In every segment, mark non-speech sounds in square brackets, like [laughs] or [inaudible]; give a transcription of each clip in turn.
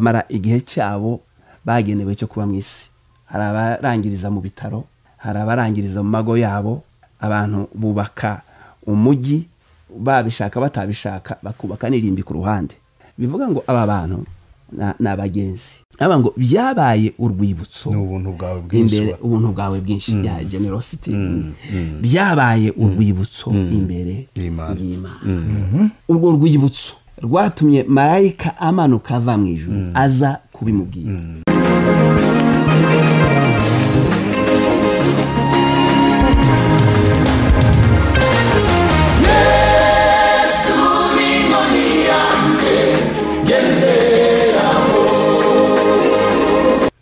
bamara igihe cyabo bagenewe cyo kuba mu isi hari abarangiriza mu bitaro hari abarangiriza mu mago yabo abantu bubaka umujyi babishaka batabishaka bakubaka n'irimbi ku ruhande bivuga ngo aba bantu ni abagenzi ngo byabaye urwibutso ni ubuntu bwawe bwinshi ubuntu bwawe bwinshi bya mm. generosity mm, mm. byabaye urwibutso imbere y'imana urwo rwibutso rwatumye marayika amanuka ava mu ijoro mm. aza kubimubwira mm.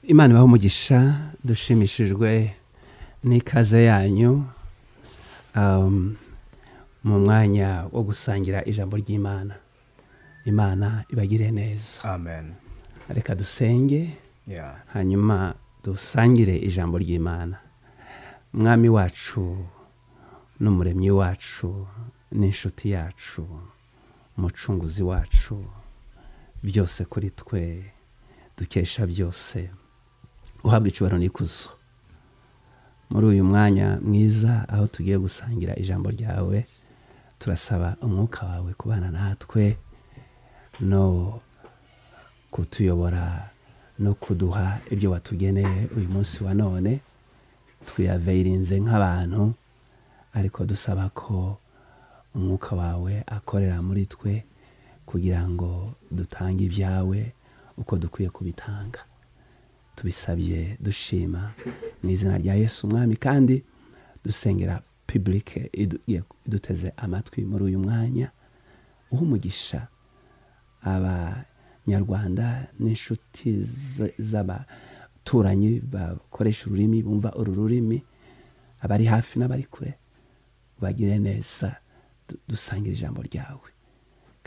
imana ibaho umugisha dushimishijwe n'ikaze yanyu um, mu mwanya wo gusangira ijambo ry'imana imana ibagire neza amen reka dusenge hanyuma dusangire ijambo ry'imana mwami wacu n'umuremyi wacu n'inshuti yacu umucunguzi wacu byose kuri twe dukesha byose uhabwa icyubaro n'ikuzo muri uyu mwanya mwiza aho tugiye gusangira ijambo ryawe turasaba umwuka wawe kubana natwe no kutuyobora no kuduha ibyo watugeneye uyu munsi wa none twiyaveirinze nk'abantu ariko dusaba ko umwuka wawe akorera muri twe kugira ngo dutange ibyawe uko dukwiye kubitanga tubisabye dushima mu izina rya yesu umwami kandi dusengera pibulike iduteze amatwi muri uyu mwanya umugisha abanyarwanda n'inshuti z'abaturanyi bakoresha ururimi bumva uru rurimi abari hafi n'abari kure bagire neza dusangira ijambo ryawe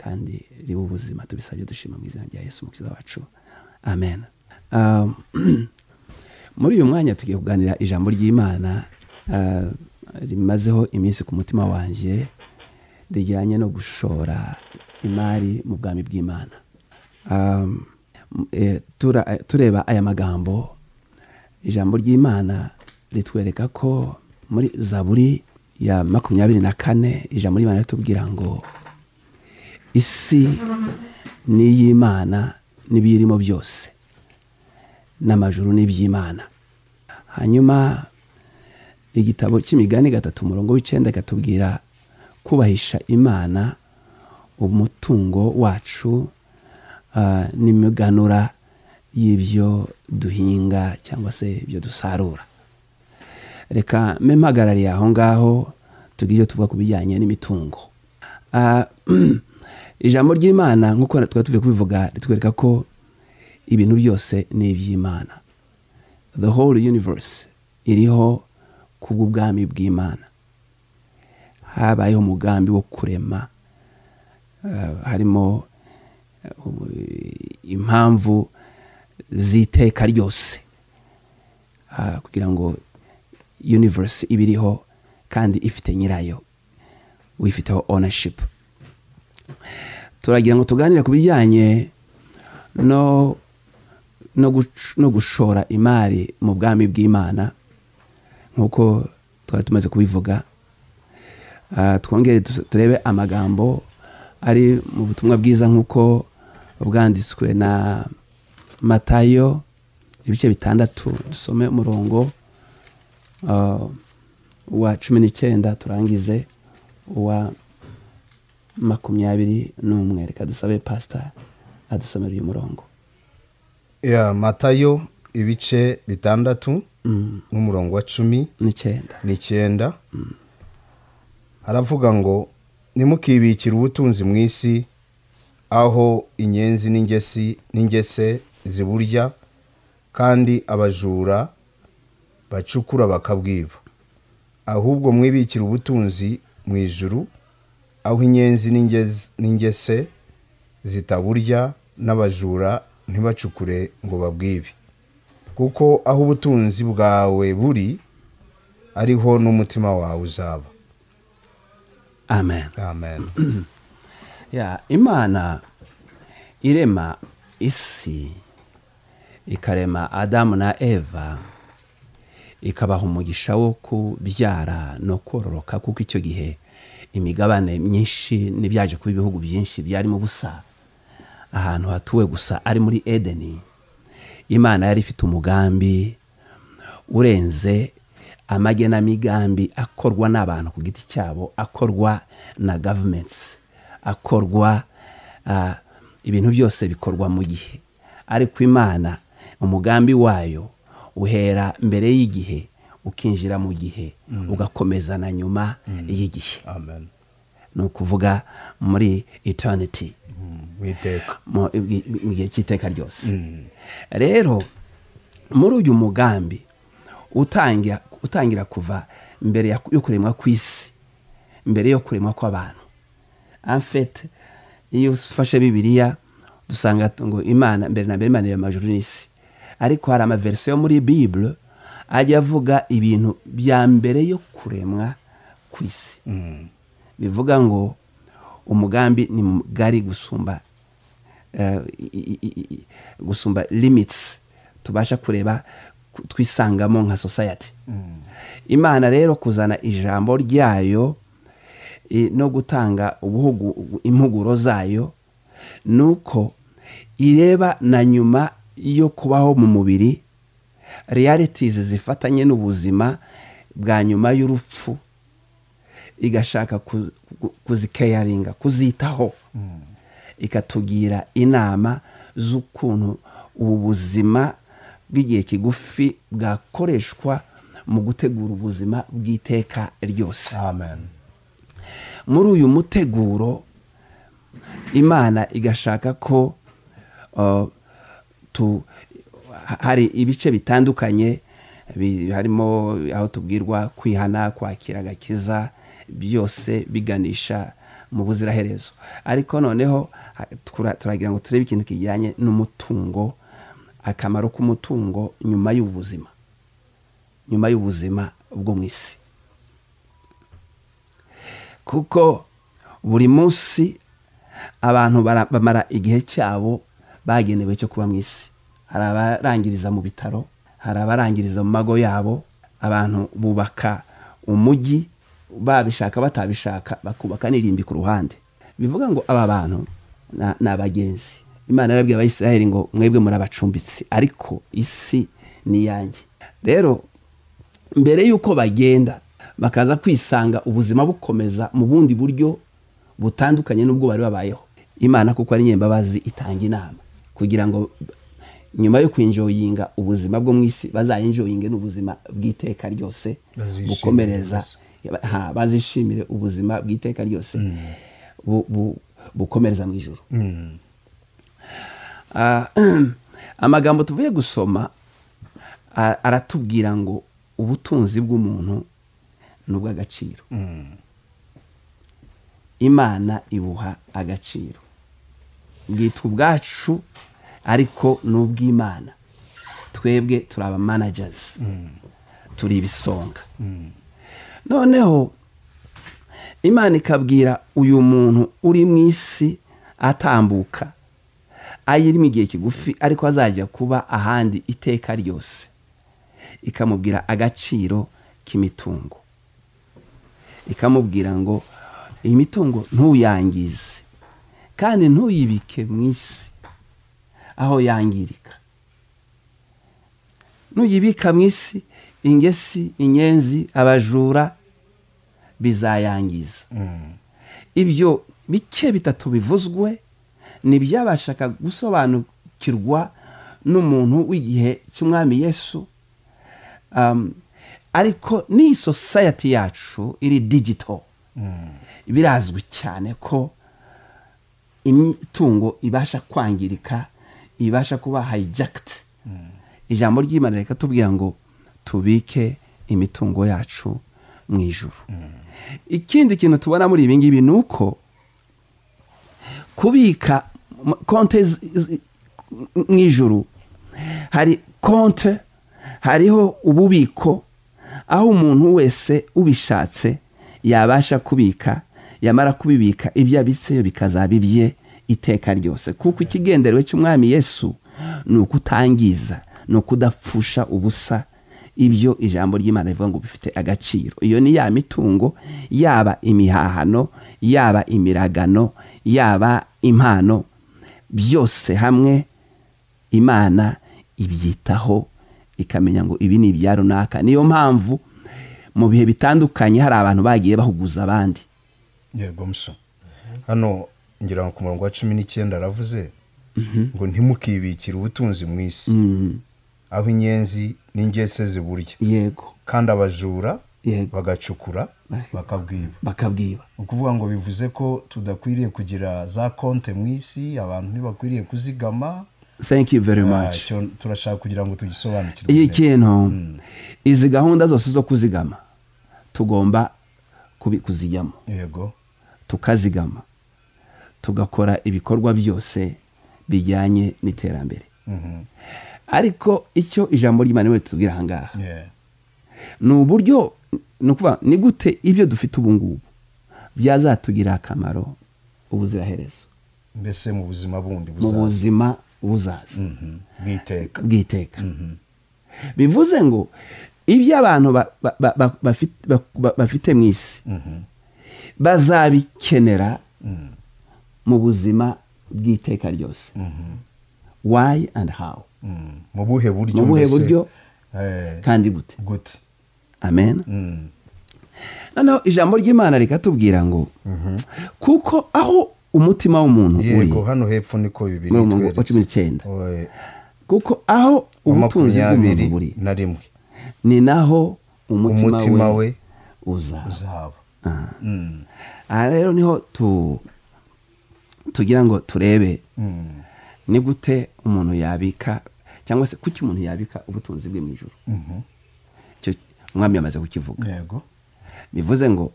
kandi riba ubuzima tubisabye dushima mu izina rya Yesu umukiza wacu amen um, [clears throat] muri uyu mwanya tugiye kuganira ijambo ry'imana uh, rimazeho iminsi ku mutima wanjye rijyanye no gushora imari mu bwami bw'imana um, eh, eh, tureba aya magambo ijambo ry'imana ritwereka ko muri zaburi ya makumyabiri na kane ijambo ry'imana ritubwira ngo isi ni iy'imana n'ibiyirimo byose n'amajuru n'iby'imana hanyuma igitabo cy'imigani gatatu umurongo w'icyenda katubwira kubahisha imana umutungo wacu uh, n'imiganura y'ibyo duhinga cyangwa se ibyo dusarura reka mpagarariye aho ngaho tugira ibyo tuvuga ku bijyanye n'imitungo uh, [clears throat] ijambo ry'imana nk'uko twari tuvuye kubivuga ritwereka ko ibintu byose ni iby'imana the whole universe iriho kubw'ubwami bw'imana habayeho umugambi wo kurema Eh, harimo eh, impamvu z'iteka ryose ah, kugira ngo universe ibe iriho kandi ifite nyirayo wifiteho ownership turagira ngo tuganire ku bijyanye no gushora imari mu bwami bw'imana nk'uko twari tumaze kubivuga ah, twongere turebe amagambo ari mu butumwa bwiza nk'uko bwanditswe na matayo ibice bitandatu dusome umurongo uh, wa cumi n'icyenda turangize uwa makumyabiri n'umwe reka dusabe pasita adusomera uyu murongo matayo ibice bitandatu mm. n'umurongo wa cumi n'icyenda haravuga mm. ngo ntimukibikire ubutunzi mu isi aho inyenzi n'ingesi n'ingese ziburya kandi abajura bacukura bakabwiba ahubwo mwibikire ubutunzi mu ijuru aho inyenzi n'ingese zitaburya n'abajura ntibacukure ngo babwibe kuko aho ubutunzi bwawe buri ariho n'umutima wawe uzaba amen amen [clears throat] imana irema isi ikarema adamu na eva ikabaha umugisha wo kubyara no kororoka kuko icyo gihe imigabane myinshi n'ibyaje kuba ibihugu byinshi byarimo ubusa ahantu hatuwe gusa ari muri edeni imana yari ifite umugambi urenze amagenamigambi akorwa n'abantu ku giti cyabo akorwa na gavumenti akorwa ah, ibintu byose bikorwa mu gihe ariko imana umugambi wayo uhera mbere y'igihe ukinjira mu gihe mm. ugakomeza na nyuma mm. y'igihe ni ukuvuga muri eternity mm. mu gihe cy'iteka ryose rero muri uyu mugambi utangira utangira kuva mbere yo kuremwa ku isi mbere yo kuremwa kw'abantu amfete iyo ufashe bibiriya dusanga ngo imana mbere na mbere imana ya amajoro n'isi ariko hari amaverisiyo yo muri bibure ajya avuga ibintu bya mbere yo kuremwa ku isi mm. bivuga ngo umugambi ni mugari gusumba eh, gusumba limitsi tubasha kureba twisangamo nka sosayati mm. imana rero kuzana ijambo ryayo no gutanga impuguro zayo ni uko ireba na nyuma yo kubaho mu mubiri realitizi zifatanye n'ubuzima bwa nyuma y'urupfu igashaka kuzikeyaringa kuzitaho mm. ikatubwira inama z'ukuntu ubu buzima bw'igihe kigufi bwakoreshwa mu gutegura ubuzima bw'iteka ryose muri uyu muteguro imana igashaka ko uh, hari ibice bitandukanye harimo aho tubwirwa kwihana kwakira agakiza byose biganisha mu buziraherezo ariko noneho turagira ngo turebe ikintu kijyanye n'umutungo akamaro k'umutungo nyuma y'ubuzima nyuma y'ubuzima bwo mu isi kuko buri munsi abantu bamara igihe cyabo bagenewe cyo kuba mu isi hari abarangiriza mu bitaro hari abarangiriza mu mago yabo abantu bubaka umujyi babishaka batabishaka bakubaka n'irimbi ku ruhande bivuga ngo aba bantu ni abagenzi imana yarabwiye abayisiraheli ngo mwebwe murabacumbitse ariko isi ni iyanjye rero mbere y'uko bagenda bakaza kwisanga ubuzima bukomeza mu bundi buryo butandukanye n'ubwo bari babayeho imana kuko ari nyembabazi itanga inama kugira ngo nyuma yo kwinjoyinga ubuzima bwo mu isi bazayinjoyinge n'ubuzima bw'iteka ryose bukomereza bazishimire ubuzima bw'iteka ryose mm. bukomereza mu ijoro mm. Ah, [clears throat] amagambo tuvuye gusoma aratubwira ngo ubutunzi bw'umuntu ni ubw'agaciro mm. imana ibuha agaciro bwitwa ubwacu ariko ni ubw'imana twebwe turi aba manajyazi mm. turi ibisonga mm. noneho imana ikabwira uyu muntu uri mu isi atambuka ayiri igihe kigufi ariko azajya kuba ahandi iteka ryose ikamubwira agaciro k'imitungo ikamubwira ngo iyi mitungo ntuyangize kandi ntuyibike mu isi aho yangirika nuyibika mu isi ingesi inyenzi abajura bizayangiza mm. ibyo bike bitatu bivuzwe ntibyabashaka gusobanukirwa n'umuntu w'igihe cy'umwami yesu um, ariko n'iyi sosayati yacu iri digito mm. birazwi cyane ko imitungo ibasha kwangirika ibasha kuba hayijagiti mm. ijambo ry'imana reka tubwira ngo tubike imitungo yacu mu ijoro mm. ikindi kintu tubona muri ibi ngibi ni uko kubika konte mu ijuru hari konte hariho ububiko aho umuntu wese ubishatse yabasha kubika yamara kubibika ibyo abitseyo bikazaba iteka ryose kuko ikigenderewe cy'umwami yesu ni ukutangiza ni ukudapfusha ubusa ibyo ijambo ry'imana rivuga ngo bifite agaciro iyo ni ya mitungo yaba imihahano yaba imiragano yaba impano byose hamwe imana ibyitaho ikamenya ngo ibi ni ibya runaka niyo mpamvu mu bihe bitandukanye hari abantu bagiye bahuguza abandi yego muso hano ngira ngo ku murongo wa cumi n'icyenda aravuze mhm. ngo ntimukibikire ubutunzi mu isi mhm. aho inyenzi n'ingese ziburya yego kandi abajura bagacukura bakabwiba bakabwiba ni ukuvuga ngo bivuze ko tudakwiriye kugira za konte mu isi abantu ntibakwiriye kuzigama thank you very ah, much turashaka kugira ngo tugisobanukirwe iki kintu hmm. izi gahunda zose zo kuzigama tugomba kuzijyamo yego tukazigama tugakora ibikorwa byose bijyanye n'iterambere mm-hmm. ariko icyo ijambo ry'imana ritubwira aha ni uburyo ni ukuvuga ni gute ibyo dufite ubu ngubu byazatugirira akamaro ubuziraherezo mbese mu buzima bundi buzaza mu buzima buzaza mhm. bw'iteka bw'iteka mhm. bivuze ngo ibyo abantu bafite mu isi mhm. bazabikenera mu buzima bw'iteka ryose why and how mu buhe buryo eh, kandi gute amen mm. noneho ijambo ry'imana rikatubwira ngo kuko aho umutima w'umuntu uri hano hepfo niko bibiri tweretse cumi n'icyenda kuko aho ubutunzi bw'umuntu buri na rimwe ni naho umutima we uzaba aha mm. ah, rero niho tugira ngo turebe mm. ni gute umuntu yabika cyangwa se kuki umuntu yabika ubutunzi bwe mu ijoro mhm. umwami yamaze kukivuga bivuze ngo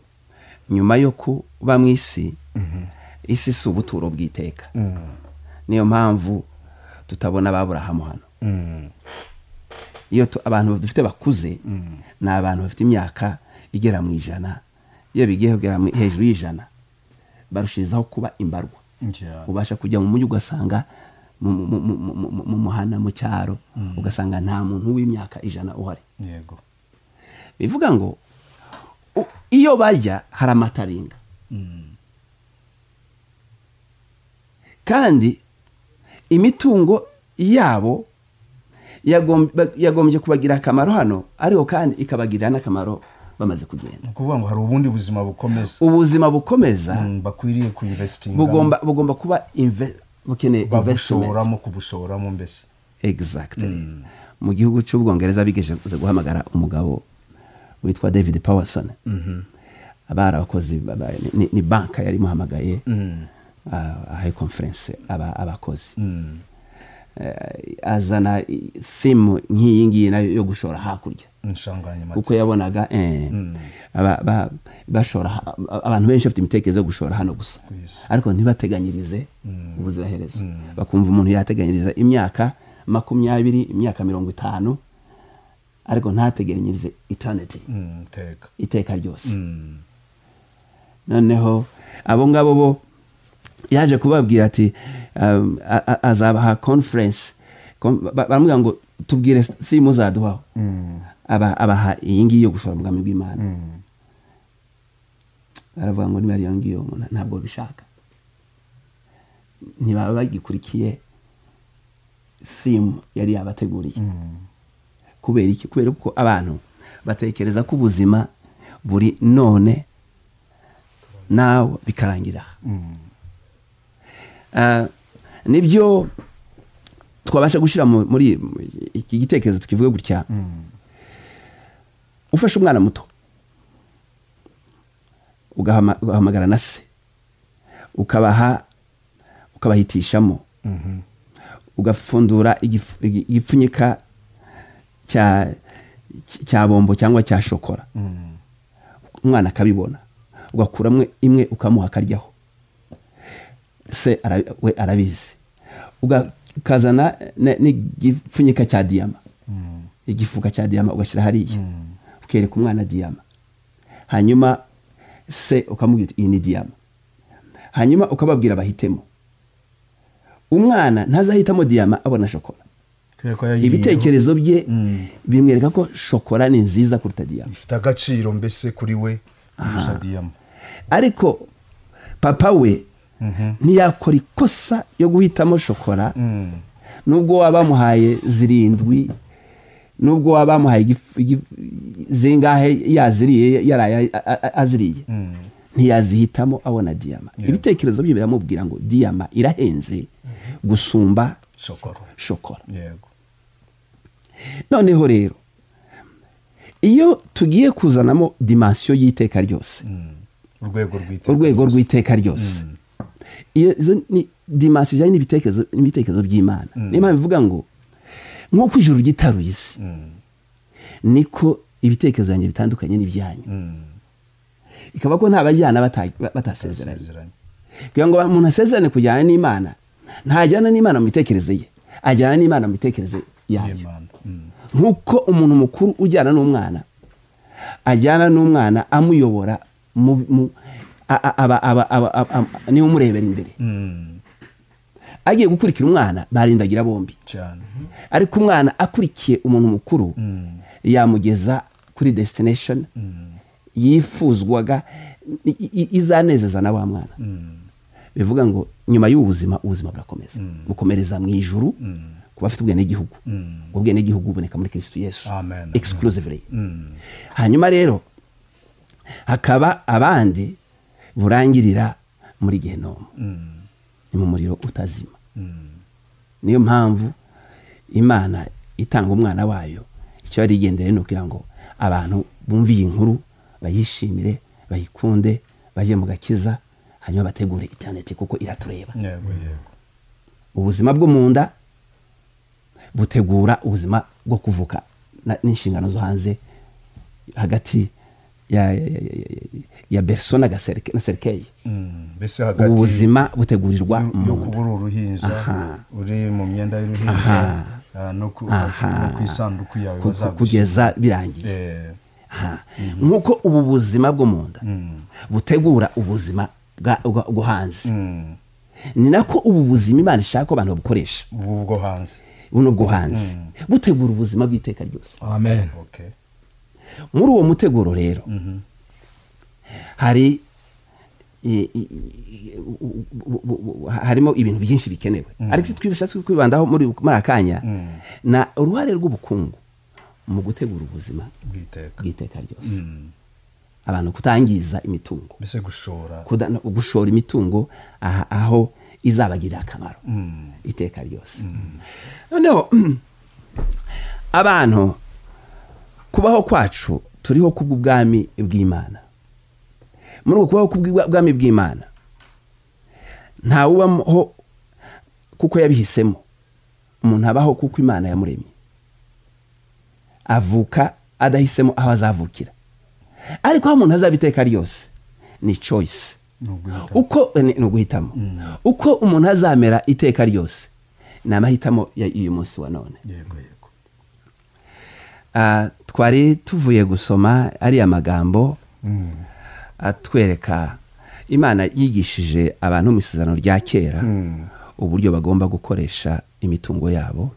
nyuma yo kuba mu isi isi si ubuturo bw'iteka niyo mpamvu tutabona ababurahamu hano iyo abantu dufite bakuze ni abantu bafite imyaka igera mu ijana iyo bigiye hejuru y'ijana barushirizaho kuba imbarwa ubasha kujya mu mujyi ugasanga mu muhanda mu cyaro ugasanga nta muntu w'imyaka ijana uhari yego bivuga ngo iyo bajya hari amataringa kandi imitungo yabo yagombye kubagira akamaro hano ariko kandi ikabagirira n'akamaro bamaze kugenda ni ukuvuga ngo hari ubundi buzima bukomeza ubuzima bukomeza mm, bakwiriye kuyivesitinga bugomba kuba bukeneye investimenti babushoramo kubushoramo mbese egisagiteri mm. mu gihugu cy'ubwongereza bigeze guhamagara umugabo witwa david powerson mm-hmm. abari abakozi ni banka yari imuhamagaye mm. uh, ahaye konferense abakozi mm. uh, azana simu nk'iyi ngiyi nayo yo gushora hakurya kuko yabonaga eh, mm. bashora abantu benshi bafite imitekerereze yo gushora hano gusa ariko ntibateganyirize ubuziraherezo bakumva umuntu yateganyiriza imyaka makumyabiri imyaka mirongo itanu ariko ntateganyirize eternity mm, iteka ryose mm. noneho abo ngabo bo yaje kubabwira ati um, azabaha conference baramubwira ngo tubwire si muzaduhaho mm. abaha iyi ngiyi yo gushora ubwami bw'imana baravuga ngo niba ariyo ngiyo ntabwo bishaka ntibaba bagikurikiye simu yari yabateguriye kubera iki kubera uko abantu batekereza ko ubuzima buri none nawe bikarangira mm. ah, nibyo twabasha gushyira muri iki gitekerezo tukivuga gutya mm. ufashe umwana muto ugahamagara na se ukabaha ukabahitishamo mm-hmm. ugapfundura igipfunyika cya bombo cyangwa cya shokora mm. umwana akabibona ugakuramo imwe ukamuha akaryaho se we arabizi ukazana n'igipfunyika cya diyama mm. igifuka cya diyama ugashyira hariya mm. ukereka umwana diyama hanyuma se ukamubwira iyi ni diyama hanyuma ukababwira bahitemo umwana ntazahitamo diyama abona shokora ibitekerezo bye mm. bimwereka ko shokora ni nziza kuruta diyama ifite agaciro mbese kuri we kurusha diyama ariko papa we mhm. ntiyakora ikosa yo guhitamo shokora mm. nubwo waba wamuhaye zirindwi nubwo waba wamuhaye zingahe yaziriye yaraye aziriye mm. ntiyazihitamo abona diyama ibitekerezo bye biramubwira ngo diyama irahenze mm-hmm. gusumba shokora noneho rero iyo tugiye kuzanamo dimansiyo y'iteka ryose mm. urwego rw'iteka ryose mm. izo ni dimansiyo zijyanye n'ibitekerezo by'imana mm. niyo mpamvu bivuga ngo nk'uko ijuru ryitaruye isi niko ibitekerezo yanjye bitandukanye n'ibyanyu ikaba ko nta bajyana batasezeranye kugira ngo umuntu asezerane kujyana n'imana ntajyana n'imana mu mitekerereze ye ajyana n'imana mu mitekerereze yayo nk'uko umuntu mukuru ujyana n'umwana ajyana n'umwana amuyobora niba umurebera imbere hmm. agiye gukurikira umwana barindagira bombi ariko umwana akurikiye umuntu mukuru hmm. yamugeza kuri desitinesheni hmm. yifuzwaga izanezeza na wa mwana bivuga ngo nyuma y'ubuzima ubuzima burakomeza mukomereza mu ijuru kuba afite ubwenegihugu mm. ubwenegihugu buboneka muri kirisitu yesu egisikiruzivure mm. hanyuma rero hakaba abandi burangirira muri gehinomu mm. ni mu muriro utazima niyo mpamvu imana itanga umwana wayo icyo yari igendere ni ukugira ngo abantu bumve iyi nkuru bayishimire bayikunde bajye mu gakiza hanyuma bategure interineti kuko iratureba ubuzima bwo mu nda butegura ubuzima bwo kuvuka n'inshingano zo hanze hagati ya beso na serikeye ubu buzima butegurirwa mu kubura uruhinja uri mu myenda y'uruhinja ah, no ku isanduku yawe kugeza birangiye eh. mm-hmm. nk'uko ubu buzima bwo mu nda mm. butegura ubuzima bwo hanze mm. ni nako ubu buzima imana ishaka ko abantu babukoresha ubu bwo hanze buno bw'uhanzi butegura mm. ubuzima bw'iteka ryose muri uwo muteguro rero mm-hmm. hari harimo ibintu byinshi bikenewe mm. ariko twibashatse kwibandaho muri aka kanya mm. na uruhare rw'ubukungu mu gutegura ubuzima bw'iteka ryose abantu kutangiza imitungo gushora imitungo aho izabagirira akamaro mm. iteka ryose mm. noneho [clears throat] abantu kubaho kwacu turiho kubw'ubwami bw'imana muri uko kubaho kubw'ubwami bw'imana ntawubaho kuko yabihisemo umuntu abaho kuko imana yamuremye avuka adahisemo aho azavukira ariko aho umuntu azaba iteka ryose ni choice uko ni uguhitamo mm. uko umuntu azamera iteka ryose ni amahitamo y'uyu munsi wa none ah, twari tuvuye gusoma ariya magambo mm. atwereka imana yigishije abantu mu isezerano rya kera mm. uburyo bagomba gukoresha imitungo yabo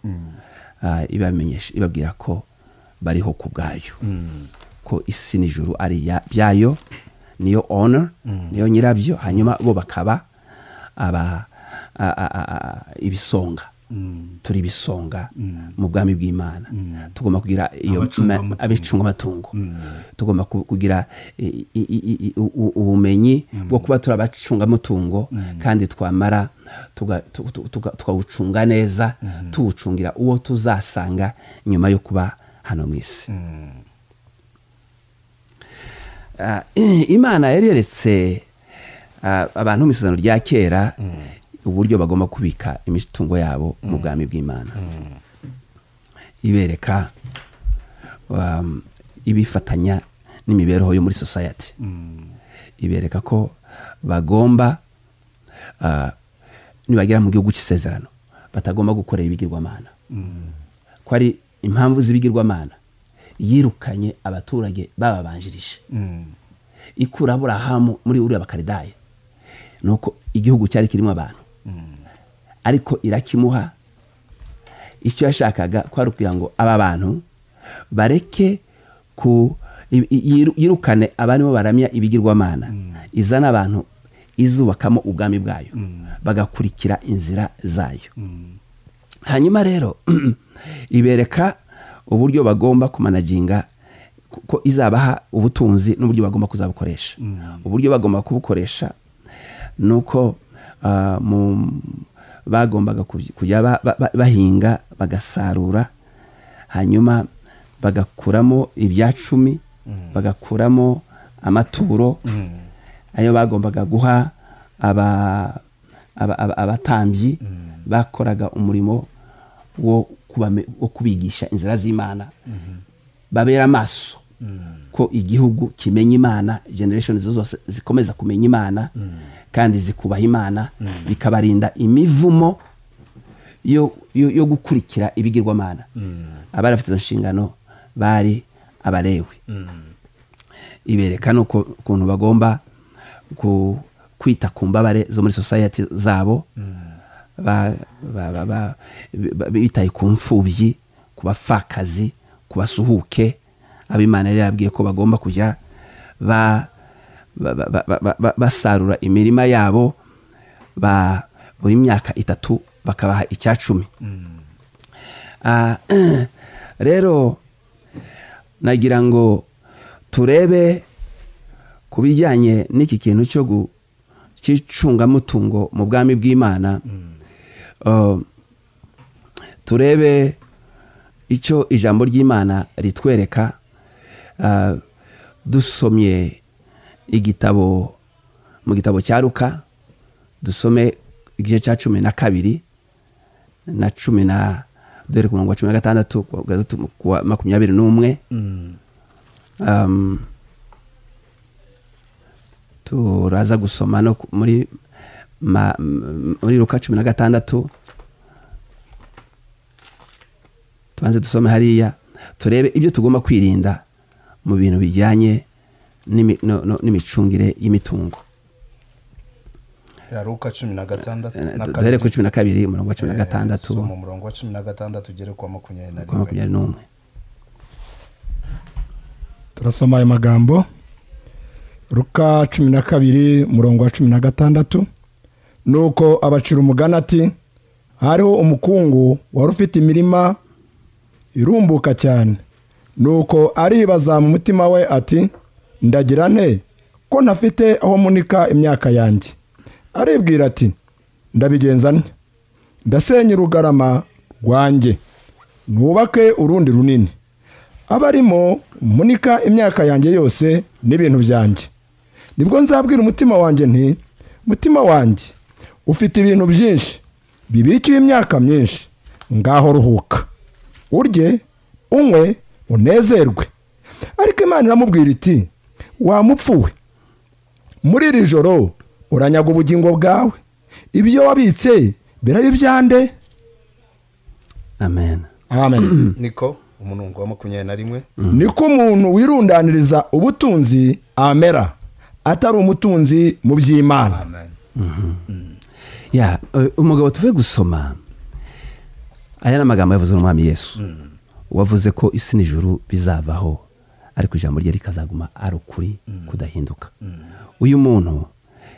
ah, ibamenyesha ibabwira ko bariho ku bwayo ko isi n'ijuru ari ibyayo niyo ono mm. niyo nyirabyo hanyuma bo bakaba aba ibisonga mm. turi ibisonga mm. mu bwami bw'imana tugomba kugira iyo abicungamutungo tugomba kugira ubumenyi bwo kuba turi abacungamutungo kandi twamara tukawucunga neza tuwucungira uwo tuzasanga nyuma yo kuba hano mu isi Ah, [clears throat] imana yari ah, abantu mu isezerano rya kera mm. uburyo bagomba kubika imitungo yabo mu mm. bwami bw'imana mm. ibereka um, ibifatanya n'imibereho yo muri sosayati ibereka ko bagomba ah, nibagera mu gihugu cy'isezerano batagomba gukora ibigirwamana ko ari impamvu z'ibigirwamana yirukanye abaturage bababanjirije mm. ikuraburahamu muri uriya bakaridaye ni uko igihugu cyari kirimo abantu mm. ariko irakimuha icyo yashakaga kwari ukugira ngo aba bantu bareke ku yirukane abarimo baramya ibigirwamana mm. izana abantu izubakamo ubwami bwayo bagakurikira inzira zayo hanyuma rero [clears throat] ibereka uburyo bagomba kumanaginga ko izabaha ubutunzi n'uburyo bagomba kuzabukoresha mm. uburyo bagomba kubukoresha ni uko ah, bagombaga kujya bahinga bagasarura hanyuma bagakuramo ibyacumi mm. bagakuramo amaturo mm. ayo bagombaga guha abatambyi bakoraga umurimo wo wo kubigisha inzira z'imana babera amaso ko igihugu kimenya imana generation zose zikomeza kumenya imana kandi zikubaha imana bikabarinda imivumo yo gukurikira ibigirwamana abari bafite izo nshingano bari abarewe ibereka ukuntu bagomba kwita ku mbabare zo muri sosayeti zabo bitaye ku mfubyi ku bapfakazi ku basuhuke abimana yari yarabwiye ko bagomba kujya basarura imirima yabo buri myaka itatu bakabaha icyacumi rero nagira ngo turebe ku bijyanye n'iki kintu cyo cy'icungamutungo mu bwami bw'imana Uh, turebe icyo ijambo ry'imana ritwereka uh, dusomye igitabo mu gitabo cya ruka dusome igice cya cumi na kabiri na cumi na dore ku murongo wa cumi na gatandatu kuwa makumyabiri n'umwe mm. um, turaza gusoma no muri muri ruka cumi na gatandatu tubanze dusome hariya turebe ibyo tugomba kwirinda mu bintu bijyanye n'imicungire y'imitungo eh, duhere kuri eh, cumi na kabiri umurongo wa cumi na gatandatu umurongo wa cumi na gatandatu ugere kwa makumyabiri n'umwe turasoma ayo magambo ruka cumi na kabiri umurongo wa cumi na gatandatu nuko abacira umugana ati hariho umukungu wari ufite imirima irumbuka cyane nuko aribaza mu mutima we ati ndagira nte ko ntafite aho munika imyaka yanjye aribwira ati ndabigenza nte ndasenya urugarama rwanjye nubake urundi runini abarimo munika imyaka yanjye yose n'ibintu byanjye nibwo nzabwira umutima wanjye nti mutima wanjye ufite ibintu byinshi bibikiye imyaka myinshi ngaho ruhuka urye unywe unezerwe ariko imana iramubwira iti wamupfuwe muri iri joro uranyaga ubugingo bwawe ibyo wabitse biraba ibyande amen amen [clears throat] niko umurongo wa makumyabiri na rimwe mm. niko umuntu wirundaniriza ubutunzi amera atari umutunzi mu by'imana amen mm-hmm. mm. umugabo tuve gusoma aya ni amagambo yavuze n'umwami yesu hmm. wavuze ko isi n'ijuru bizavaho ariko ijambo rye rikazaguma ari ukuri hmm. kudahinduka hmm. uyu muntu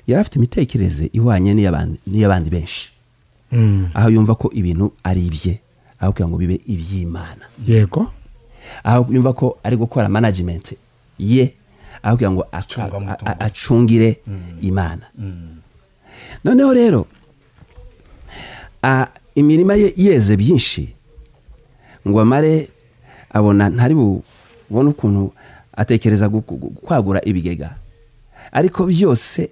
yari afite imitekerereze ihwanye n'iy'abandi benshi aho yumva ko ibintu ari ibye aho kugira ngo bibe iby'imana yego aho yumva ko ari gukora manajimenti ye aho kugira ngo acungire imana noneho rero imirima ye yeze byinshi ngo amare abona ntari bubone ukuntu atekereza kwagura ibigega ariko byose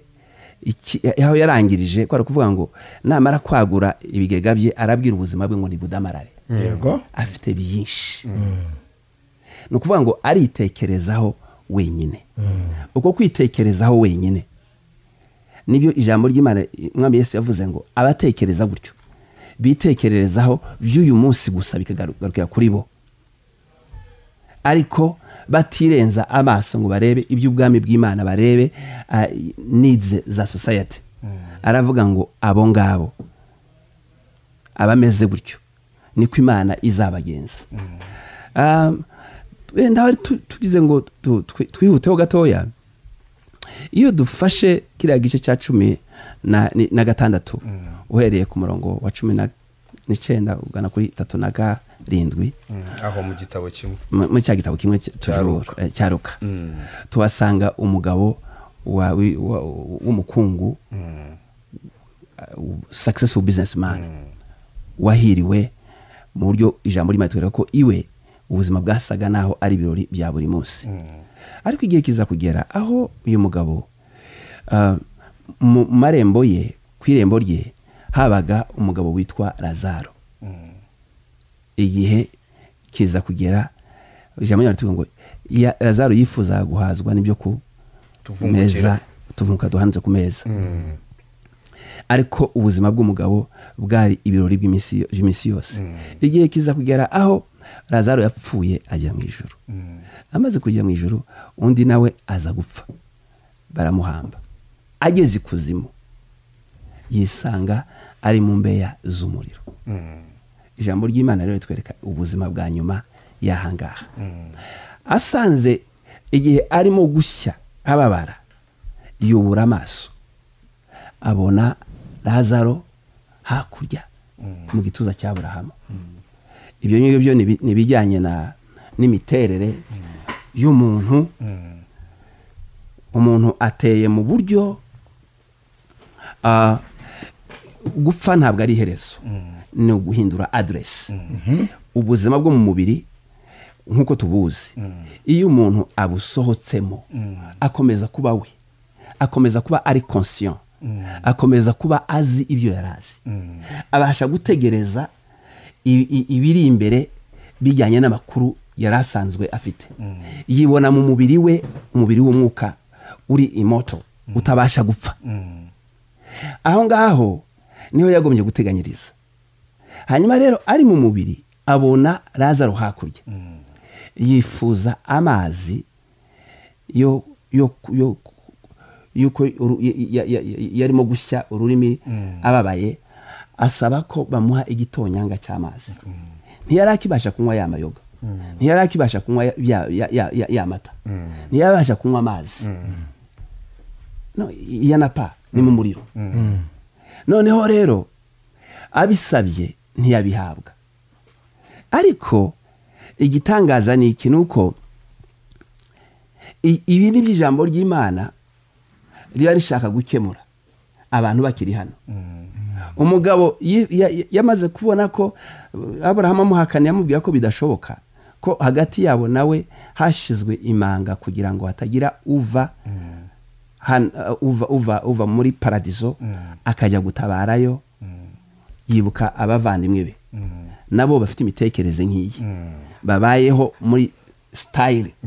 aho yarangirije ko ari ukuvuga ngo namara kwagura ibigega bye arabwira ubuzima bwe ngo ntibudamarare mm. afite byinshi mm. ni ukuvuga ngo aritekerezaho wenyine mm. uko kwitekerezaho wenyine nibyo ijambo ry'imana Umwami Yesu yavuze ngo abatekereza gutyo bitekererezaho by'uyu munsi gusa bikagarukira kuri bo ariko batirenza amaso ngo barebe iby'ubwami bw'imana barebe uh, nidize za sosayete mm. aravuga ngo abo ngabo abameze gutyo ni ko imana izabagenza mm. um, wenda hari tugize ngo twihuteho gatoya iyo dufashe kiriya gice cya cumi na gatandatu uhereye ku murongo wa cumi n'icyenda ugana kuri tatu na garindwi mm, aho mu gitabo kimwe muri cya gitabo kimwe cyaruka eh, mm. tuhasanga umugabo w'umukungu mm. uh, successful businessman wahiriwe mu buryo ijambo rimwe twireba ko iwe ubuzima bwasaga naho ari ibirori bya buri munsi ariko igihe kiza kugera aho uyu mugabo uh, mu marembo ye ku irembo rye habaga umugabo witwa lazaro mm. igihe kiza kugera ijambo ryanditseho ngo lazaro yifuza guhazwa n'ibyo ku meza tuvunguka duhanze ku meza mm. ariko ubuzima bw'umugabo bwari ibirori by'iminsi yose mm. igihe kiza kugera aho lazaro yapfuye ajya mu ijoro amaze kujya mu ijoro undi nawe aza gupfa baramuhamba ageze ikuzimu yisanga ari mu mbeya z'umuriro mm. ijambo ry'imana rero ritwereka ubuzima bwa nyuma y'ahangaha mm. asanze igihe arimo gushya ababara yubura amaso abona lazaro hakurya mm. mu gituza cya burahamu ibyo ngibyo byo ni ibijyanye n'imiterere y'umuntu umuntu ateye mu buryo Ah, gupfa ntabwo ari iherezo mm. ni uguhindura aderesi mm-hmm. ubuzima bwo mu mubiri nk'uko tubuzi mm. iyo umuntu abusohotsemo mm. akomeza kuba we akomeza kuba ari konsiyo akomeza kuba azi ibyo yari azi abasha gutegereza ibiri imbere bijyanye n'amakuru yari asanzwe afite yibona mu mubiri we umubiri w'umwuka uri imoto utabasha gupfa aho ngaho niho yagombye guteganyiriza hanyuma rero ari mu mubiri abona razaro hakurya mm. yifuza amazi yo yuko yarimo gushya ururimi mm. ababaye asaba ko bamuha igitonyanga cy'amazi mm. ntiyari akibasha kunywa ya mayoga ntiyari akibasha kunywa ya mata ntiyabasha kunywa amazi ya na ni mu muriro mm. mm. noneho rero abisabye ntiyabihabwa ariko igitangaza ni iki ni uko ibi ni iby'ijambo ry'imana riba rishaka gukemura abantu bakiri hano mm. umugabo yamaze kubona ko aburahamu amuhakana yamubwira ko bidashoboka ko hagati yabo nawe hashizwe imanga kugira ngo hatagira uva Uh, uva uva uva muri paradizo mm. akajya gutabarayo mm. yibuka abavandimwe be mm. nabo bafite imitekerereze nk'iyi babayeho muri sitayire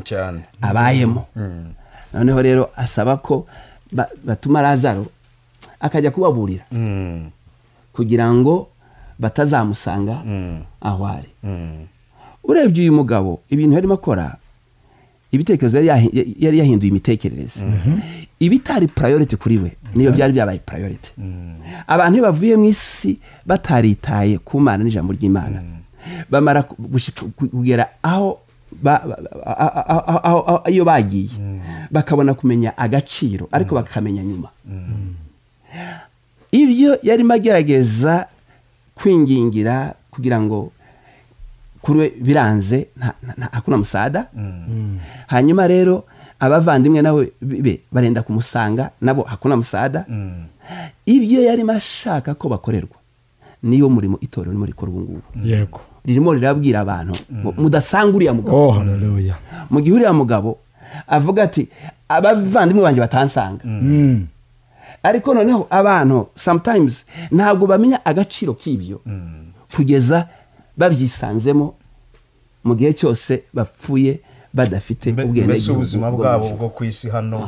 abayemo noneho rero asaba ko batuma razaro akajya kubaburira kugira ngo batazamusanga aho ari urebye uyu mugabo ibintu arimo akora ibitekerezo yari yahinduye imitekerereze mm-hmm. ibitari purayoriti kuri we niyo mm-hmm. byari byabaye purayoriti mm-hmm. abantu bavuye mu isi bataritaye ku mana n'ijambo ry'imana bamara kugera aho iyo bagiye bakabona kumenya agaciro ariko bakamenya nyuma ibyo yarimo agerageza kwingingira kugira ngo kuri we biranze hakuna musada mm. hanyuma rero abavandimwe nabo be barenda kumusanga nabo hakuna musada mm. ibyo yarimo ashaka ko bakorerwa niyo murimo itorero urimo rikora ubu ngubu mm. yego ririmo rirabwira abantu mudasanga uriya mugabo oh, mu gihe uriya mugabo avuga ati abavandimwe banjye batansanga ariko noneho abantu sometimes ntabwo bamenya agaciro k'ibyo kugeza babyisanzemo mu gihe cyose bapfuye badafite ubwenge ubuzima bwabo bwo ku isi hano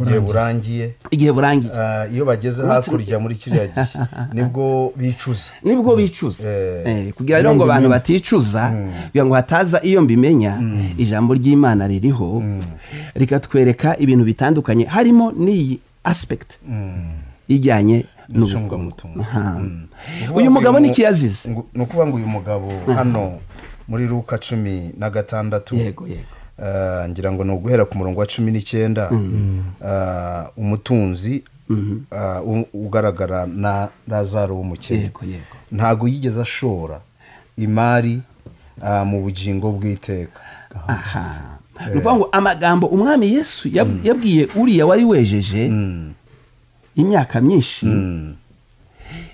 igihe burangiye igihe burangiye eh, iyo bageze hakurya muri kiriya gihe [laughs] nibwo bicuza nibwo bicuza eh, eh, kugira ngo abantu baticuza hmm. kugira ngo hataza iyo mbimenya hmm. ijambo ry'imana ririho hmm. rikatwereka ibintu bitandukanye harimo n'iyi asipegiti ijyanye Mm. uyu mugabo ni iki yazize ni ukuvuga ngo uyu mugabo hano muri ruka cumi na gatandatu yego ah, ngira ngo ni uguhera ku murongo wa cumi n'icyenda mm. ah, umutunzi mm-hmm. ah, ugaragara na lazaro w'umukene ntabwo yigeze ashora imari mu bugingo bw'iteka eh. ni ukuvuga ngo amagambo umwami yesu mm. yabwiye uriya wari wejeje imyaka myinshi mm.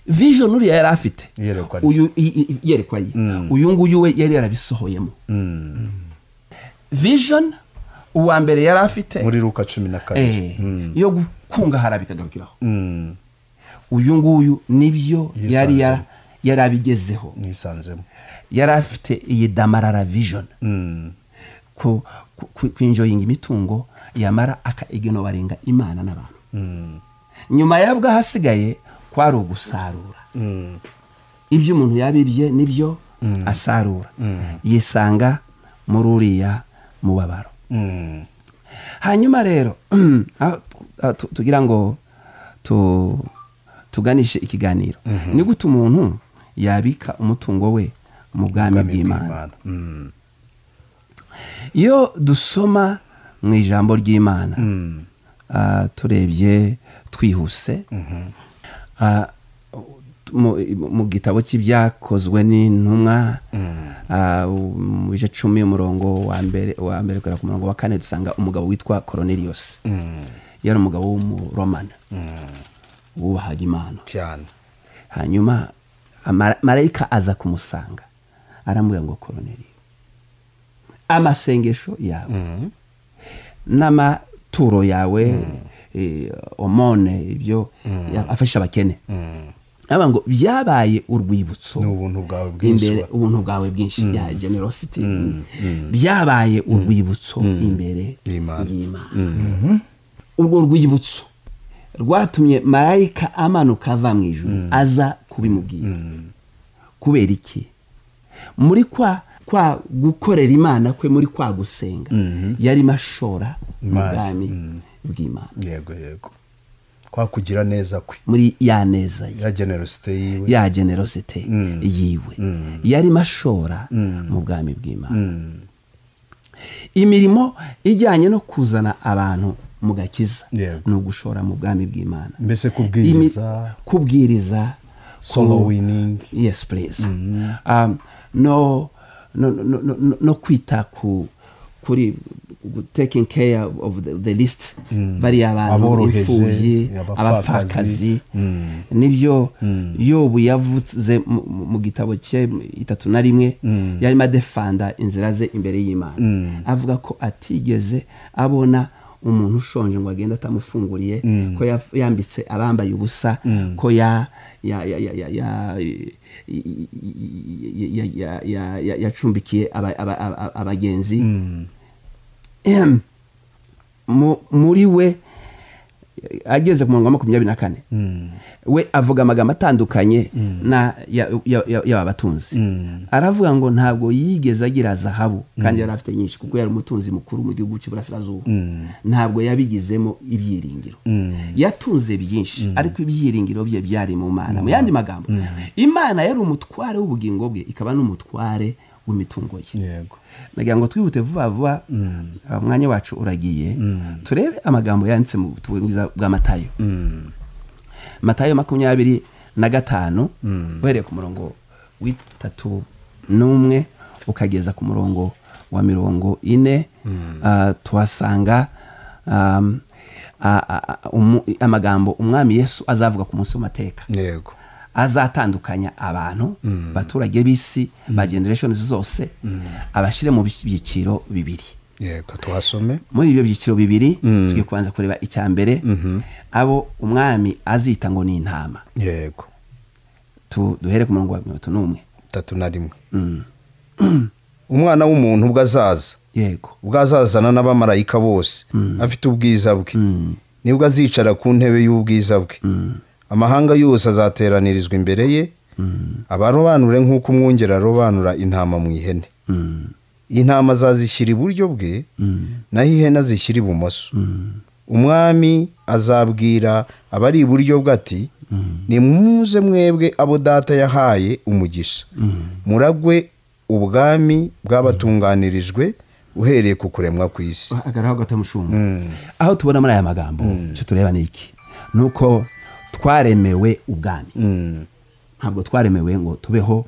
vision uriya yari afite yerekwa mm. uyu nguyu we yari yarabisohoyemo mm. vision uwa mbere yari afite muri ruka cumi na kabiri eh, yo gukungahara bikagarukiraho uyu nguyu nibyo yari yari abigezeho yari afite iyi damarara vision kwinjoyinga imitungo yamara akaigenobarenga imana n'abantu nyuma y'abwo ahasigaye kwari ugusarura mm. ibyo umuntu yabibye nibyo mm. asarura mm. yisanga muri uriya mubabaro hanyuma rero ah, ah, tugira ngo tuganishe ikiganiro mm-hmm. ni gute umuntu yabika umutungo we mu bwami bw'imana iyo dusoma mu ijambo ry'imana turebye twihuse mu gitabo cy'ibyakozwe n'intumwa mu bice cumi umurongo wa mbere wa mbere kugera ku murongo wa kane dusanga umugabo witwa koroneliyose yari umugabo w'umuromana wubahaga imana hanyuma marayika aza kumusanga aramubwira ngo koroneliyo amasengesho yawe nama amaturo yawe mm. e, omone ibyo mm. afasha abakene mm. naba ngo byabaye urwibutso ubuntu bwawe bwinshi ya generosity byabaye urwibutso imbere y'imana mhm. urwo rwibutso rwatumye marayika amanuka ava mu ijoro aza kubimubwira kubera iki muri kwa kwa gukorera imana kwe muri kwa gusenga mhm. yarimo ashora ubwami mm. bw'imana yego yego kwa kugira neza kwe muri ya neza ye ya generosite yiwe ya generosite mm. yiwe mm. yarimo ashora mu bwami bw'imana imirimo ijyanye no kuzana abantu mu gakiza ni ugushora mu bwami bw'imana mbese kubwiriza kubwiriza solo winingi yesi perezida mm-hmm. um, no no kwita ku kuri taking care of the list mm. bariya abantu bifuye abapfakazi mm. nibyo mm. yobu yavutse mu gitabo cye itatu na rimwe yarimo adefanda inzira ze imbere y'imana avuga ko atigeze abona umuntu ushonje ngo agende atamufunguriye ko yambitse abambaye ubusa ko ya yacumbikiye abagenzi muri we ageze ku murongo wa makumyabiri na kane hmm. we avuga amagambo atandukanye hmm. na y'abatunzi hmm. aravuga ngo ntabwo yigeze agira zahabu kandi yari afite nyinshi kuko yari umutunzi mukuru mu gihugu cy'iburasirazuba ntabwo yabigizemo ibyiringiro yatunze byinshi ariko ibyiringiro bye byari mu mana mu yandi magambo imana yari umutware w'ubugingo bwe ikaba n'umutware w'imitungo ye yego nagira ngo twihute vuba vuba umwanya mm. wacu uragiye mm. turebe amagambo yanditse mu butumwa bwa matayo mm. matayo makumyabiri na gatanu uhereye ku murongo w'itatu n'umwe ukageza ku murongo wa mirongo ine ah, tuhasanga um, amagambo umwami yesu azavuga ku munsi w'amateka yego azatandukanya abantu abaturage mm. b'isi mm. ba generation zose mm. abashyire mu byiciro bibiri yego tuhasome muri ibyo byiciro bibiri tugiye kubanza kureba icya mbere mhm. abo umwami azita ngo ni intama yego duhere ku murongo wa mirongo itatu n'umwe tatu na rimwe [clears throat] umwana w'umuntu ubwo azaza yego ubwo azazana n'abamarayika bose afite ubwiza bwe nibwo azicara ku ntebe y'ubwiza bwe amahanga yose azateranirizwa imbere ye hmm. abarobanure nk'uko umwungeri arobanura intama mu ihene hmm. intama azazishyira iburyo bwe hmm. naho ihene azishyira ibumoso umwami azabwira abari iburyo bwe ati ni muze mwebwe abo data yahaye umugisha muragwe ubwami bw'abatunganirijwe uhereye ku kuremwa ku isi aho tubona muri aya magambo icyo ni iki ni uko twaremewe ubwami mm. ntabwo twaremewe ngo tubeho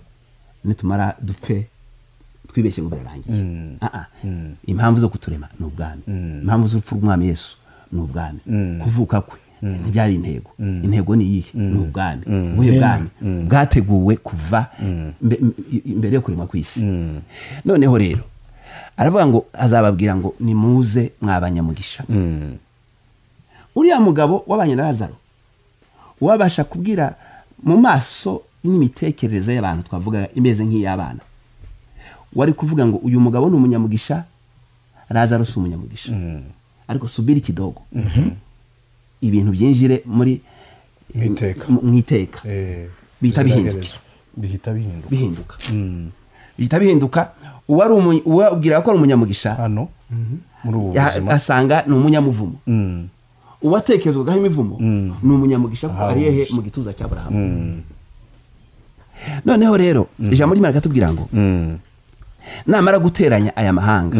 nitumara dupfe twibeshye ngo birarangiye mm. mm. impamvu zo kuturema ni ubwami impamvu z'urupfu rw'umwami yesu ni ubwami kuvuka kwe ntibyari intego intego ni iyihe ni ubwami ubuhe bwami bwateguwe kuva mbere yo kuremwa ku isi noneho rero aravuga ngo azababwira ngo nimuze mwabanyamugisha uriya mugabo w'abanyarazaro wabasha kubwira mu maso n'imitekerereze y'abantu twavuga imeze nk'iy'abana wari kuvuga ngo uyu mugabo ni umunyamugisha Lazaro si umunyamugisha mm-hmm. ariko subira ikidogo mm-hmm. ibintu byinjire muri mu iteka eh, bihita bihinduka mm. bihita bihinduka uwabwira ko ari umunyamugisha mm-hmm. asanga ni umunyamuvumo mm. uwatekerezwagaho imivumo mm. ni umunyamugisha ko ari hehe mu gituza cya burahamu mm. noneho rero mm. ijambo ry'imana rikatubwira ngo namara guteranya aya mahanga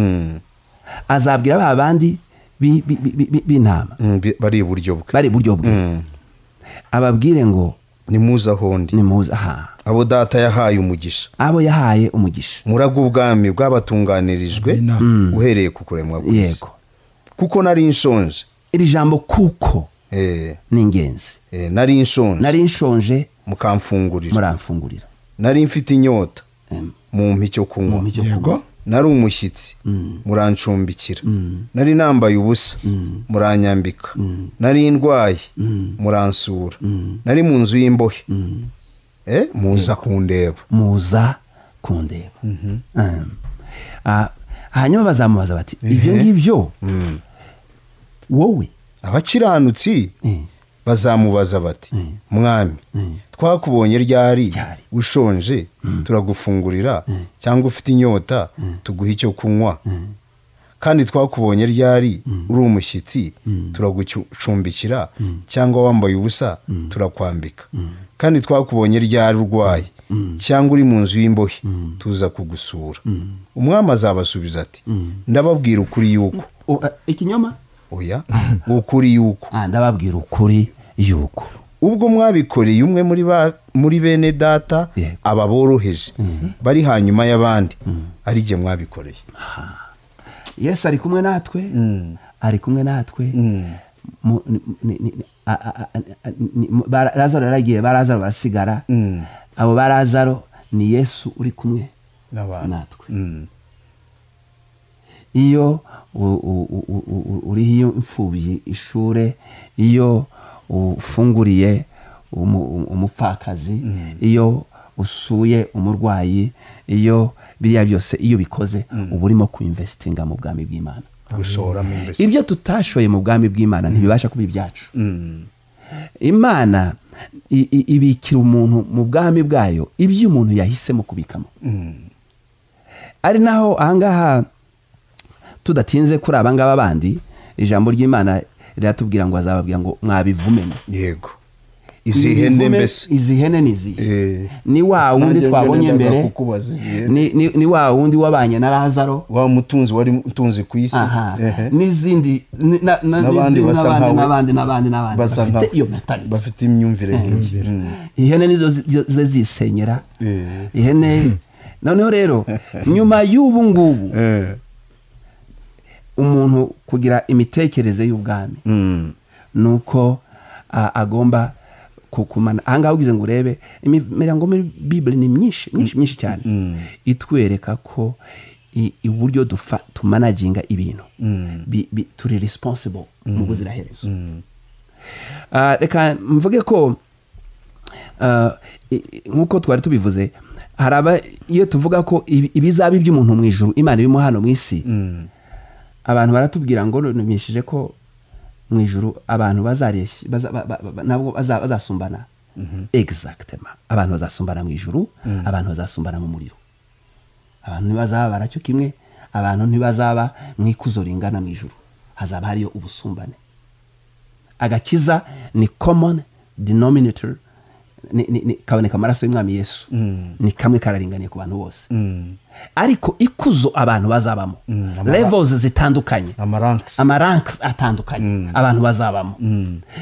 azabwira ba bandi b'intama bari iburyo bwe bari iburyo bwe ababwire ngo ni muza ahondi ni aha abo data yahaye umugisha abo yahaye umugisha murago ubwami bwabatunganirijwe uhereye ku kuremwa bwiza kuko nari inshonje iri jambo kuko eh. ni ingenzi eh, nari inshonje nari inshonje mukamfungurira muramfungurira nari mfite inyota mu icyo kunywa nari umushyitsi mm. murancumbikira mm. nari nambaye ubusa mm. muranyambika nari indwaye muransura nari mu nzu y'imbohe eh? muza kundeba muza kundeba mhm. ah, hanyuma bazamubaza bati mhm. ibyo ngibyo wowe abakiranutsi mm. bazamubaza bati mm. mwami mm. twakubonye ryari ushonje turagufungurira cyangwa ufite inyota tuguha icyo kunywa kandi twakubonye ryari uri umushyitsi turagucumbikira cyangwa wambaye ubusa turakwambika kandi twakubonye ryari urwaye cyangwa uri mu nzu y'imbohe tuza kugusura umwami azabasubiza ati ndababwira ukuri yuko e, ikinyoma oya ukuri yuko ah, ndababwira ukuri yuko ubwo mwabikoreye umwe muri bene data aba boroheje mhm. bari hanyuma y'abandi mhm. ari jye mwabikoreye yesu ari kumwe natwe mm. ari kumwe natwe mm. barazaro yaragiye barazaro barasigara mm. abo barazaro ni yesu uri kumwe natwe iyo uriho iyo imfubyi ishure iyo ufunguriye umupfakazi mm. iyo usuye umurwayi iyo biriya byose iyo bikoze mm. uba urimo kuinvesitinga mu bwami bw'imana ibyo tutashoye mu bwami bw'imana mm. ntibibasha kuba ibyacu imana ibikira umuntu mu bwami bwayo ibyo umuntu yahisemo kubikamo ari naho ahangaha tudatinze kuri aba ngaba bandi ijambo ry'imana riratubwira ngo azababwira ngo mwabivume yego izi hene mbese izi hene ni izi eh. ni wa wundi twabonye mbere ni wa wundi wabanye na razaro wa mutunzi wari mutunzi ku isi n'izindi n'abandi n'abandi n'abandi bafite iyo mentalite bafite imyumvire eh. ihene hmm. nizo zisenyera eh. ihene noneho rero [laughs] nyuma y'ubu ngubu umuntu kugira imitekerereze y'ubwami mm. ni uko agomba kukumana ahangaha ugize ngo urebe imirongo muri bibiri ni myinshi myinshi myinshi cyane mm. itwereka ko uburyo tumanaginga ibintu mm. turi risiponsibo mu buziraherezo reka mvuge ko nk'uko twari tubivuze hari aba iyo tuvuga ko ibizaba iby'umuntu mu ijoro imana ibimuha hano mu isi abantu baratubwira ngo numishije ko mu ijoro abantu bazareshya bazasumbana mhm. egisagitema abantu bazasumbana mu ijoro mhm. abantu bazasumbana mu muriro abantu ntibazaba baracyo kimwe abantu ntibazaba mu ikuzo ringana mu ijoro hazaba hariyo ubusumbane agakiza ni common denominator kaboneka amaraso y'umwami yesu mm. ni kamwe kararinganiye ku bantu bose mm. ariko ikuzo abantu bazabamo mm, levels zitandukanye amaranks atandukanye abantu bazabamo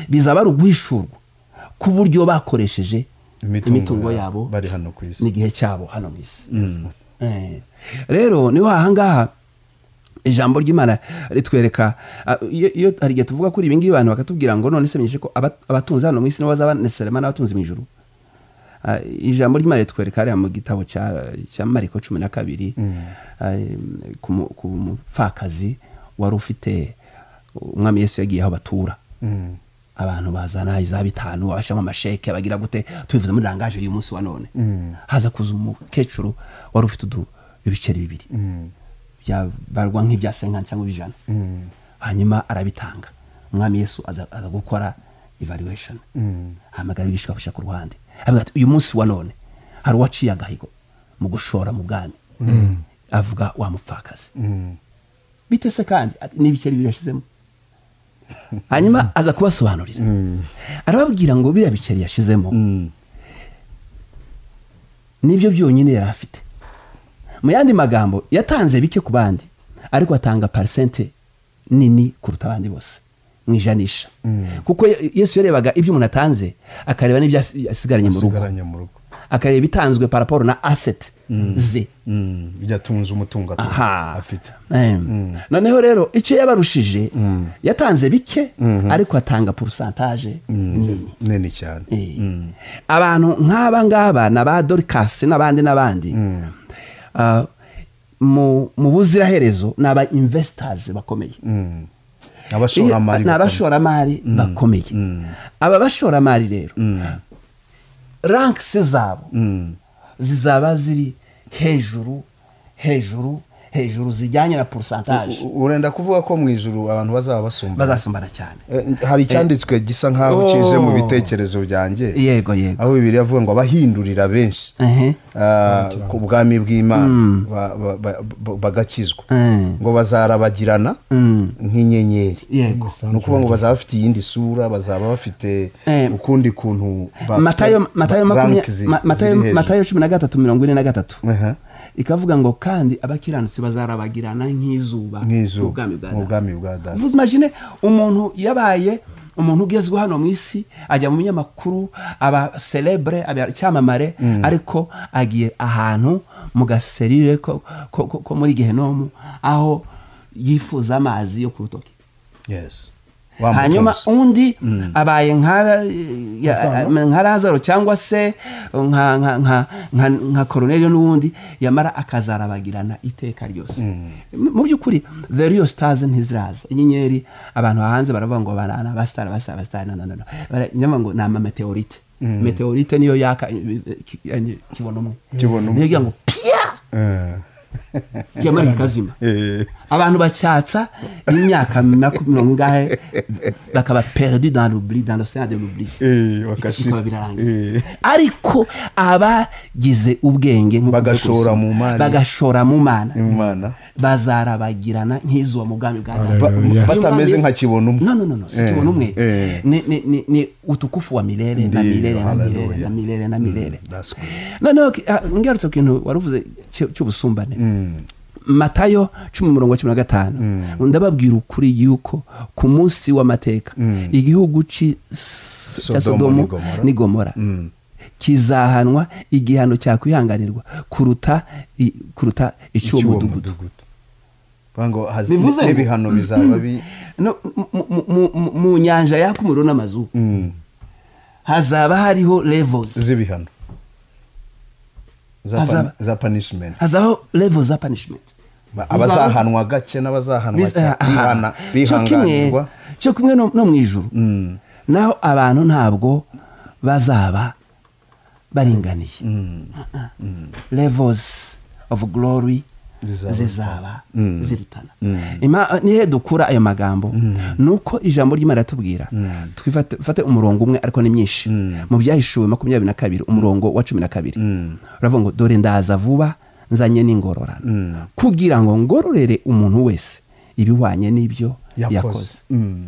bizaba ari uguhishurwa ku buryo bakoresheje imitungo yabo n'igihe cyabo hano mu isi eh. rero niho ahangaha ijambo ry'imana ritwereka iyo hari igihe tuvuga kuri ibingibi abantu bakatubwira ngo none se ko abatunze hano mu isi nibo bazaba baneserema n'abatunzi mu ijoro Eh, ijambo ry'imana ritwereka hariya mu gitabo cya mariko cumi na kabiri mm. eh, ku mupfakazi wari ufite umwami yesu yagiye aho batura mm. abantu bazana iza bitanu abashyiramo amasheke bagira gute tubivuze muri rangaje y'uyu munsi wa none mm. haza kuza umukecuru wari ufite ibiceri bibiri barwa nk'ibyasengana cyangwa ijana hanyuma arabitanga umwami yesu aza gukora ivaluwesheni ahamagara ibishyu ku ruhande uyu munsi wa none hari uwaciye agahigo mu gushora mu bwami mm. avuga wa mupfakazi mm. bitese kandi n'ibiceri bibiri [laughs] hanyuma aza kubasobanurira mm. arababwira ngo biriya biceri yashyizemo nibyo byonyine yari afite mu yandi magambo yatanze bike ku bandi ariko atanga parisente nini kuruta abandi bose mu ijanisha mm. kuko yesu yarebaga ibyo umuntu atanze akareba n'ibyo asigaranye mu rugo akareba ibitanzwe paraporo na aseti mm. ze mm. byatunze umutungo afite noneho rero icyo yabarushije yatanze bike mhm. ariko atanga porosantaje nini cyane eh. abantu nk'aba ngaba na ba dorikasi n'abandi n'abandi ah, mu buziraherezo ni aba imvesitazi bakomeye ni abashoramari bakomeye mm. mm. aba bashoramari rero mm. rankisi zabo zizaba ziri hejuru hejuru hejuru zijyanye na porusantaje urenda kuvuga ko mu ijuru abantu bazaba basumbana bazasumbana cyane eh, hari eh, icyanditswe gisa nk'aho kije mu oh. bitekerezo byanjye yego yego aho bibiri yavuga ngo abahindurira benshi ah, ku bwami bw'imana mm. bagakizwa eh. ngo bazarabagirana mm. nk'inyenyeri ni ukuvuga ngo bazaba bafite iyindi sura bazaba bafite ukundi kuntu matayo cumi na gatatu mirongo ine na gatatu ikavuga ngo kandi abakiranutsi bazarabagirana nk'izuba mu bwami bwa data uvuze imagine umuntu yabaye umuntu ugezwe hano mu isi ajya mu binyamakuru aba serebure aba mm. ariko agiye ahantu mu gaserire ko muri gehenomu aho yifuza amazi yo ku rutoki yesi hanyuma undi mm. abaye nka razaro eh, cyangwa se nka koroneri n'uwundi yamara akazarabagirana iteka ryose mm. mu by'ukuri veriyo sitazi ntiziraza inyenyeri abantu hanze baravuga ngo barana basitara basitara basitara nyamara ngo ni amameteorite mm. meteorite niyo yaka eh, eh, kibona umwe niyo ngo piya ryamara rikazima eh, eh, eh. abantu bacyatsa imyaka makumyabiri ingahe bakaba perdu dans l'oubli dans l'océan de l'oubli bikaba birangiye ariko abagize ubwenge bagashora mu mana bagashora mu mana bazarabagirana nk'izuba mu bwami bwa batameze nka kibona umwe kibona umwe ni utukufu wa mirere na mirere na mirere na mirere na mm, mirere noneho ah, ngarutse ku kintu wari uvuze cy'ubusumbane mm. matayo cumi umurongo cumi na gatanu mm. ndababwira ukuri yuko ku munsi w'amateka mm. igihugu cya sodomo ni gomora mm. kizahanwa igihano cyakwihanganirwa kuruta icy'uwo mudugudu bivuze ibihano bizaba [clears throat] mu nyanja yaka umuriro n'amazu hazaba hariho levozi z'ibihano za punishment hazabaho level za punishment abazahanwa gake n'abazahanwa bihanganirwa cyo kumwe no mu ijoro mm. naho abantu ntabwo bazaba baringaniye mm. uh-uh. levels of glory zizaba mm. zirutana mm. Eh, nihe dukura ayo magambo mm. ni uko ijambo ry'imana riratubwira twifate umurongo umwe ariko ni myinshi mu byahishuwe makumyabiri na kabiri umurongo wa cumi na kabiri uravuga ngo dore ndaza vuba nzanye n'ingororano kugira ngo ngororere umuntu wese ibihwanye n'ibyo yakoze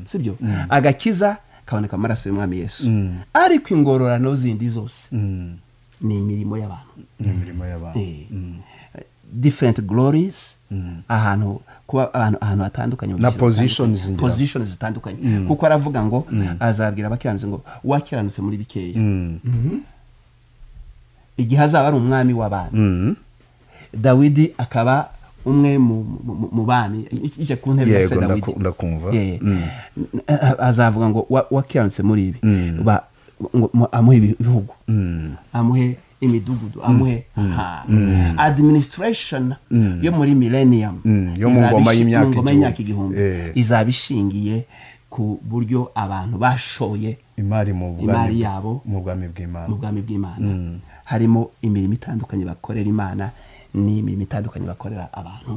sibyo agakiza kaboneka amaraso y'umwami yesu ariko ingororano zindi zose ni imirimo y'abantu ni imirimo y'abantu eh. different glories mm-hmm. ahantu kuba ahantu hatandukanye na positions positions zitandukanye mm. kuko aravuga ngo mm. azabwira abakiranze ngo wakiranutse muri bikeye mm. mhm. igihe azaba ari umwami w'abantu dawidi akaba umwe mu bani ije ku ntebe ya se ndakumva eh, eh, azavuga ngo wakiranutse muri ibi amuhe ibihugu amuhe imidugudu amwe adiminisitirashoni yo muri mileniyamu yo mu ngoma y'imyaka igihumbi izaba ishingiye ku buryo abantu bashoye imari yabo mu bwami bw'imana harimo imirimo itandukanye bakorera imana n'imirimo itandukanye bakorera abantu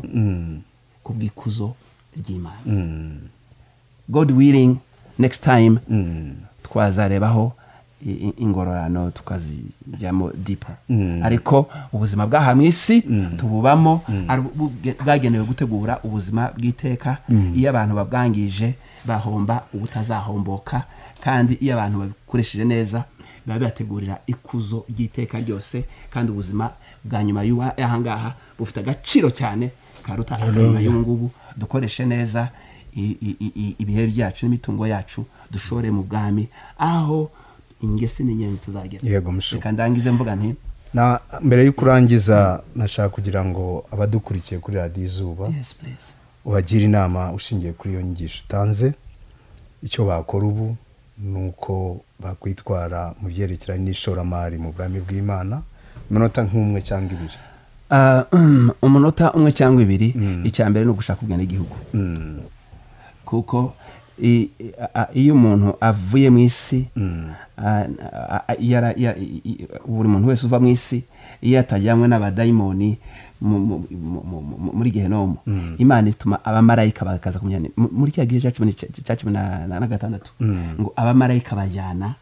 ku bw'ikuzo ry'imana god wiringi nekisiti tayimu twazarebaho ingororano tukazijyamo dipa mm. ariko ubuzima bw'aha mu isi mm. tububamo mm. bwagenewe gutegura ubuzima bw'iteka iyo abantu babwangije bahomba ubutazahomboka kandi iyo abantu babikoresheje neza biba bibategurira ikuzo ry'iteka ryose kandi ubuzima bwa nyuma y'aha ngaha bufite agaciro cyane karuta akanyuma y'ubu dukoreshe neza ibihe byacu n'imitungo yacu dushore mu bwami aho ingese ni ingenzi tuzagera yego reka ndangize mvuga nti mbere yo kurangiza nashaka kugira ngo abadukurikiye kuri radiyo izuba ubagire inama ushingiye kuri iyo nyigisho utanze icyo bakora ubu ni uko bakwitwara mu byerekeranye n'ishoramari mu bwami bw'imana umunota nk'umwe cyangwa ibiri ah, [clears throat] umunota umwe cyangwa ibiri mm. icya mbere ni ugushaka ubwene igihugu mm. kuko iyo umuntu avuye mu isi mm. buri muntu wese uva mu isi iyo atajyanywe n'abadayimoni muri gehenomu mm. imana ituma abamarayika bakaza kumujyana muri cya gihe cya cumi na gatandatu mm. ngo abamarayika bajyana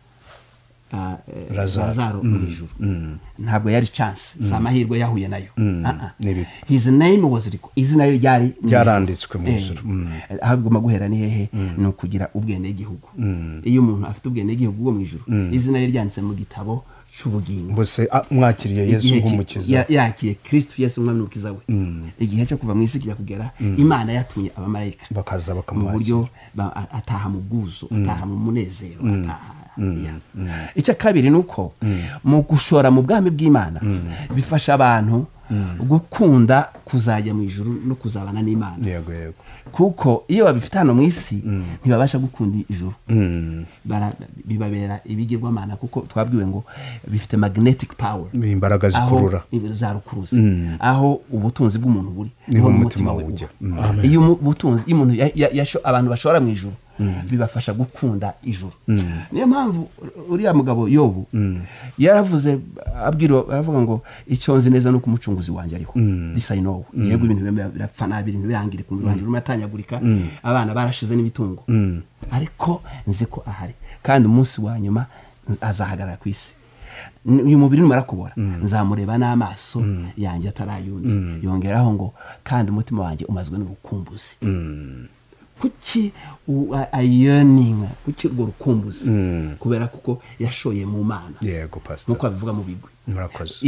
Eh, lazaro mu mm. ijuru mm. ntabwo yari chance mm. si amahirwe yahuye nayo ah, ah. hizi name was izina rye ryari ryaranditswe mu ijuru eh. aho bigomba guhera ni hehe ni ukugira ubwenegihugu iyo umuntu afite ubwenegihugu bwo mu ijuru izina rye ryanditse mu gitabo cy'ubugingo mbese ah, mwakiriye yesu nk'umukiza yakiriye kirisitu yesu umwami n'umukiza we igihe cyo kuva mu isi kijya kugera imana yatumye abamarayika bakaza bakamuha mu buryo ataha mu bwuzu ataha mu munezero ataha Mm, mm. icya kabiri ni uko mm. mu gushora mu bwami bw'imana bifasha abantu gukunda kuzajya mu ijoro no kuzabana n'imana kuko iyo babifite hano mu isi ntibabasha gukunda ijoro bibabera ibigirwamana kuko twabwiwe ngo bifite magnetic power imbaraga zikurura za rukuruzi aho ubutunzi bw'umuntu buri niho n'umutima we iyo umuntu abantu bashora mu ijoro bibafasha gukunda ijuru mm. niyo mpamvu uriya mugabo yobu mm. yaravuze aravuga ngo icyonzi neza no kumucunguzi wanjye ariho disayinowe mm. yego ibintu birapfa nabi ibintu birangire ku mubiri urimo atanyagurika abana barashize n'ibitungo ariko nzi ko ahari kandi umunsi wa nyuma azahagarara ku isi uyu mubiri numara kubora nzamureba n'amaso yanjye atarayundi yongeraho ngo kandi umutima wanjye umazwe n'ubukumbuzi kuki ayoninga kuki urwo rukumbuzi mm. kubera kuko yashoye mu mana nk'uko babivuga mu bigwi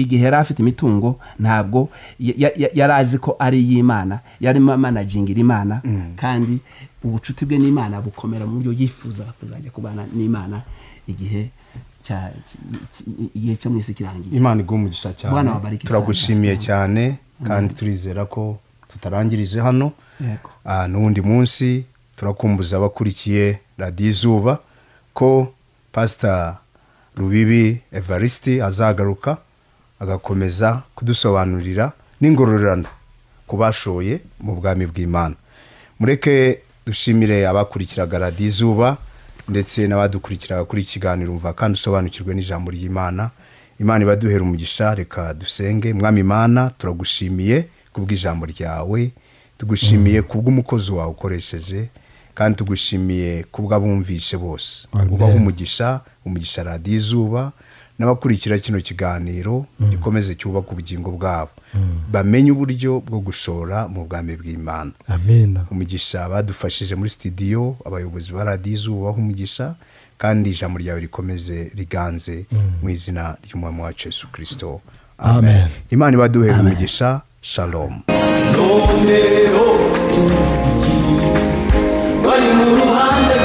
igihe yari afite imitungo ntabwo yari azi ko ari iy'imana yarimo amanagingira imana mm. kandi ubucuti bwe n'imana bukomera mu buryo yifuzaga kuzajya kubana n'imana igihe igihe cyo mu isi kirangiye imana iguha umugisha cyane turagushimiye cyane mm. kandi turizera ko tutarangirije hano Ah, n'uwundi munsi turakumbuza abakurikiye radiyo izuba ko pasita rubibi evariste azagaruka agakomeza kudusobanurira n'ingororano ku bashoye mu bwami bw'imana mureke dushimire abakurikiraga radiyo izuba ndetse n'abadukurikiraga kuri iki kiganiro mva kandi usobanukirwe n'ijambo ry'imana imana ibaduhera umugisha reka dusenge mwami imana turagushimiye ku bw'ijambo ryawe tugushimiye kubw'umukozi wawe ukoresheje kandi tugushimiye kubw'abumvishe bose ubaho umugisha umugisha radiyo izuba n'abakurikira kino kiganiro mm. gikomeze cyubaka ubugingo bwabo mm. bamenye uburyo bwo gushora mu bwami bw'imana umugisha badufashije muri sitidiyo abayobozi ba radiyo izuba baho umugisha kandi ijambo ryawe rikomeze riganze mm. mu izina ry'umwami wacu Yesu kirisito amen imana ibaduhe umugisha Shalom. No, no, no,